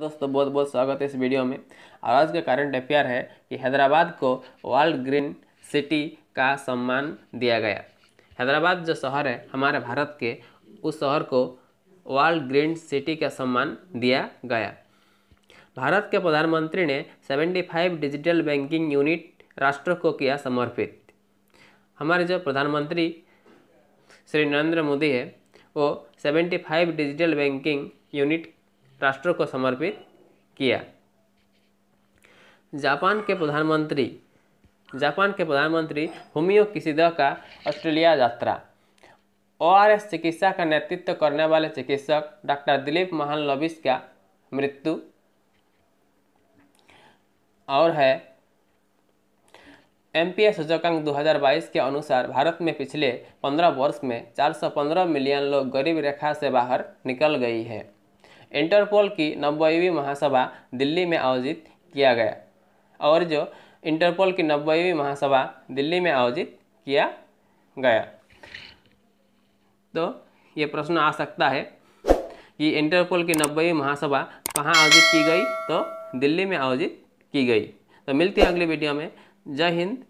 दोस्तों बहुत बहुत स्वागत है इस वीडियो में और आज का करंट अफेयर है कि हैदराबाद को वर्ल्ड ग्रीन सिटी का सम्मान दिया गया हैदराबाद जो शहर है हमारे भारत के उस शहर को वर्ल्ड ग्रीन सिटी का सम्मान दिया गया भारत के प्रधानमंत्री ने 75 डिजिटल बैंकिंग यूनिट राष्ट्र को किया समर्पित हमारे जो प्रधानमंत्री श्री नरेंद्र मोदी है वो सेवेंटी डिजिटल बैंकिंग यूनिट राष्ट्र को समर्पित किया जापान के प्रधानमंत्री जापान के प्रधानमंत्री होमियो किसीद का ऑस्ट्रेलिया यात्रा ओ आर एस चिकित्सा का नेतृत्व करने वाले चिकित्सक डॉक्टर दिलीप महान लोबिस का मृत्यु और है एम पी सूचकांक 2022 के अनुसार भारत में पिछले 15 वर्ष में 415 मिलियन लोग गरीब रेखा से बाहर निकल गई है इंटरपोल की नब्बेवीं महासभा दिल्ली में आयोजित किया गया और जो इंटरपोल की नब्बेवीं महासभा दिल्ली में आयोजित किया गया तो ये प्रश्न आ सकता है कि इंटरपोल की नब्बेवीं महासभा कहाँ आयोजित की गई तो दिल्ली में आयोजित की गई तो मिलती है अगली वीडियो में जय हिंद